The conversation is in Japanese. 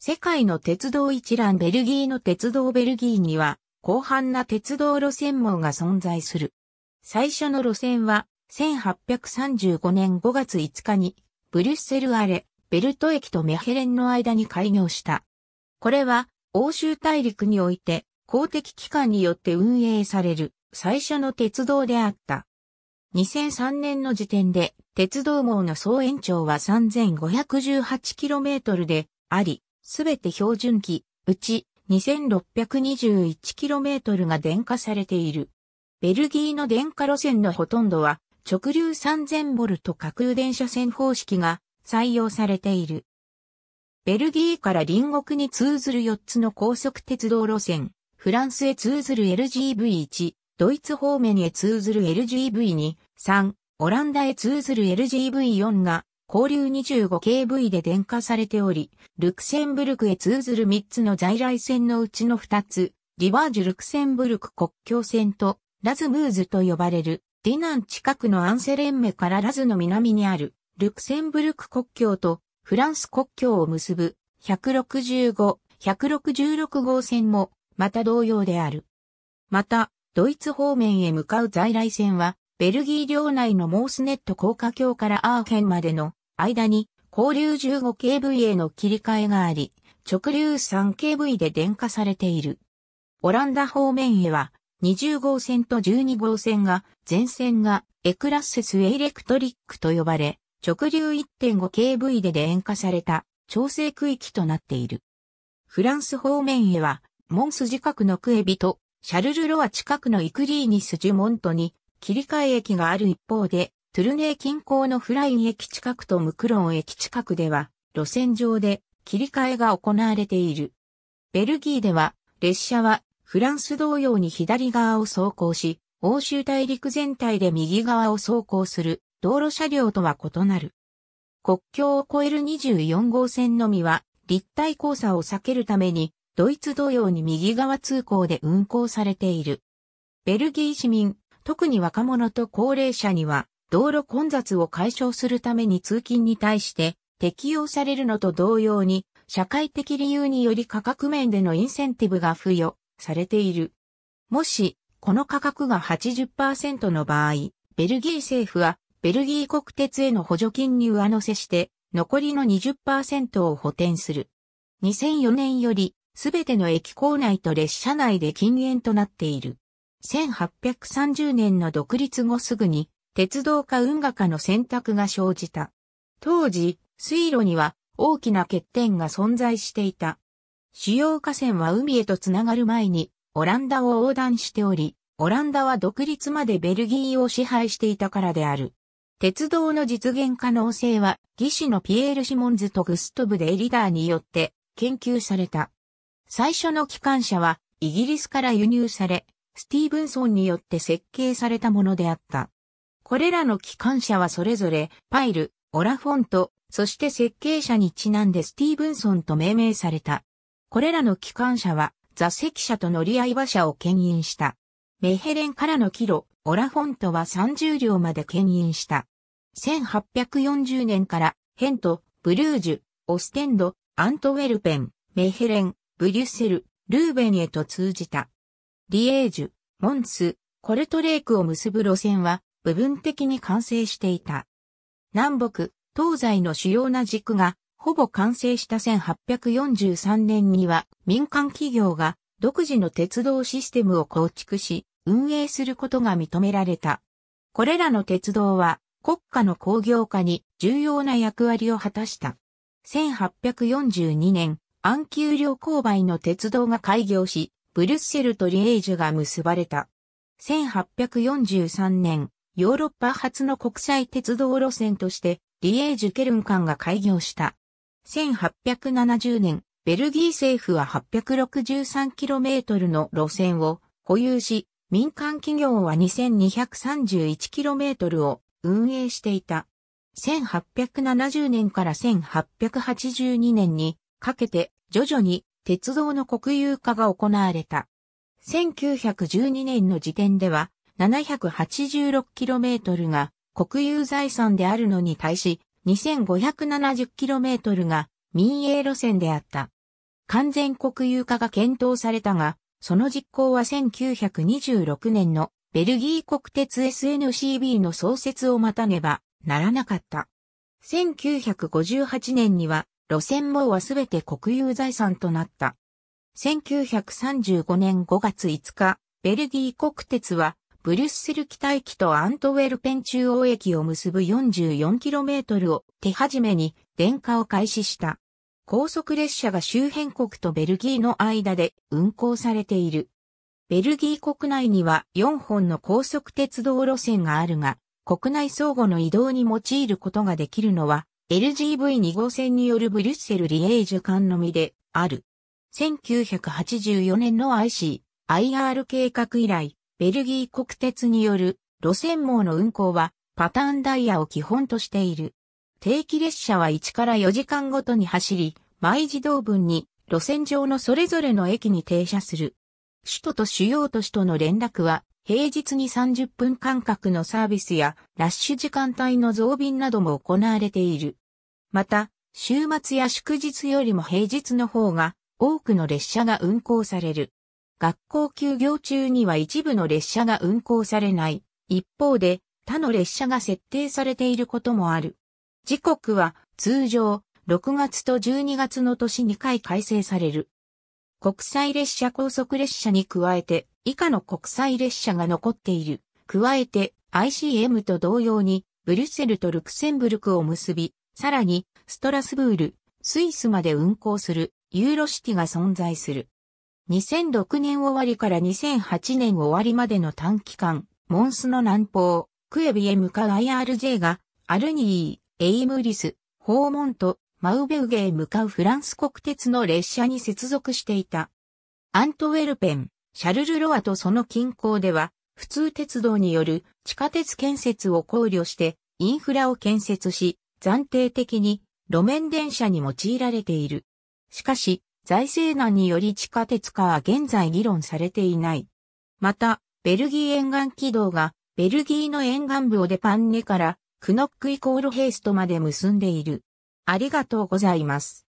世界の鉄道一覧ベルギーの鉄道ベルギーには、広範な鉄道路線網が存在する。最初の路線は、1835年5月5日に、ブリュッセルアレ、ベルト駅とメヘレンの間に開業した。これは、欧州大陸において、公的機関によって運営される、最初の鉄道であった。2003年の時点で、鉄道網の総延長は 3518km であり、すべて標準機、うち 2621km が電化されている。ベルギーの電化路線のほとんどは直流 3000V 架空電車線方式が採用されている。ベルギーから隣国に通ずる4つの高速鉄道路線、フランスへ通ずる LGV1、ドイツ方面へ通ずる LGV2、3、オランダへ通ずる LGV4 が交流 25KV で電化されており、ルクセンブルクへ通ずる3つの在来線のうちの2つ、リバージュルクセンブルク国境線とラズムーズと呼ばれる、ディナン近くのアンセレンメからラズの南にある、ルクセンブルク国境とフランス国境を結ぶ165、166号線も、また同様である。また、ドイツ方面へ向かう在来線は、ベルギー領内のモースネット高架橋からアーヘンまでの間に交流 15kV への切り替えがあり、直流 3kV で電化されている。オランダ方面へは20号線と12号線が、全線がエクラッセスエイレクトリックと呼ばれ、直流 1.5kV で電化された調整区域となっている。フランス方面へは、モンス近くのクエビと、シャルルロア近くのイクリーニスジュモントに切り替え駅がある一方で、トゥルネー近郊のフライン駅近くとムクロン駅近くでは、路線上で切り替えが行われている。ベルギーでは、列車はフランス同様に左側を走行し、欧州大陸全体で右側を走行する道路車両とは異なる。国境を越える24号線のみは立体交差を避けるためにドイツ同様に右側通行で運行されている。ベルギー市民、特に若者と高齢者には道路混雑を解消するために通勤に対して適用されるのと同様に、社会的理由により価格面でのインセンティブが付与されている。もし、この価格が80%の場合、ベルギー政府は、ベルギー国鉄への補助金に上乗せして、残りの20%を補填する。2004年より、すべての駅構内と列車内で禁煙となっている。1830年の独立後すぐに、鉄道か運河かの選択が生じた。当時、水路には大きな欠点が存在していた。主要河川は海へとつながる前に、オランダを横断しており、オランダは独立までベルギーを支配していたからである。鉄道の実現可能性は、技師のピエール・シモンズとグストブ・デイリダーによって研究された。最初の機関車は、イギリスから輸入され、スティーブンソンによって設計されたものであった。これらの機関車はそれぞれ、パイル、オラフォント、そして設計者にちなんでスティーブンソンと命名された。これらの機関車は、座席車と乗り合い馬車を牽引した。メヘレンからのキロ、オラフォントは30両まで牽引した。1840年から、ヘント、ブルージュ、オステンド、アントウェルペン、メヘレン、ブリュッセル、ルーベンへと通じた。リエージュ、モンス、コルトレークを結ぶ路線は、部分的に完成していた。南北、東西の主要な軸がほぼ完成した1843年には民間企業が独自の鉄道システムを構築し運営することが認められた。これらの鉄道は国家の工業化に重要な役割を果たした。1842年、安久両勾配の鉄道が開業し、ブリュッセルとリエージュが結ばれた。1843年、ヨーロッパ初の国際鉄道路線として、リエージュ・ケルン間が開業した。1870年、ベルギー政府は 863km の路線を保有し、民間企業は 2231km を運営していた。1870年から1882年にかけて徐々に鉄道の国有化が行われた。1912年の時点では 786km が国有財産であるのに対し、2570km が民営路線であった。完全国有化が検討されたが、その実行は1926年のベルギー国鉄 SNCB の創設を待たねばならなかった。1958年には路線網はすべて国有財産となった。1935年5月5日、ベルギー国鉄はブリュッセル北駅とアントウェルペン中央駅を結ぶ 44km を手始めに電化を開始した。高速列車が周辺国とベルギーの間で運行されている。ベルギー国内には4本の高速鉄道路線があるが、国内相互の移動に用いることができるのは、LGV2 号線によるブリュッセル・リエージュ間のみである。1984年の IC、IR 計画以来、ベルギー国鉄による路線網の運行はパターンダイヤを基本としている。定期列車は1から4時間ごとに走り、毎自動分に路線上のそれぞれの駅に停車する。首都と主要都市との連絡は平日に30分間隔のサービスやラッシュ時間帯の増便なども行われている。また、週末や祝日よりも平日の方が多くの列車が運行される。学校休業中には一部の列車が運行されない。一方で、他の列車が設定されていることもある。時刻は通常6月と12月の年2回改正される。国際列車高速列車に加えて以下の国際列車が残っている。加えて ICM と同様にブリュッセルとルクセンブルクを結び、さらにストラスブール、スイスまで運行するユーロシティが存在する。2006年終わりから2008年終わりまでの短期間、モンスの南方、クエビへ向かう IRJ が、アルニー、エイムリス、ホーモント、マウベウゲへ向かうフランス国鉄の列車に接続していた。アントウェルペン、シャルルロアとその近郊では、普通鉄道による地下鉄建設を考慮して、インフラを建設し、暫定的に路面電車に用いられている。しかし、財政難により地下鉄化は現在議論されていない。また、ベルギー沿岸軌道が、ベルギーの沿岸部をデパンネから、クノックイコールヘイストまで結んでいる。ありがとうございます。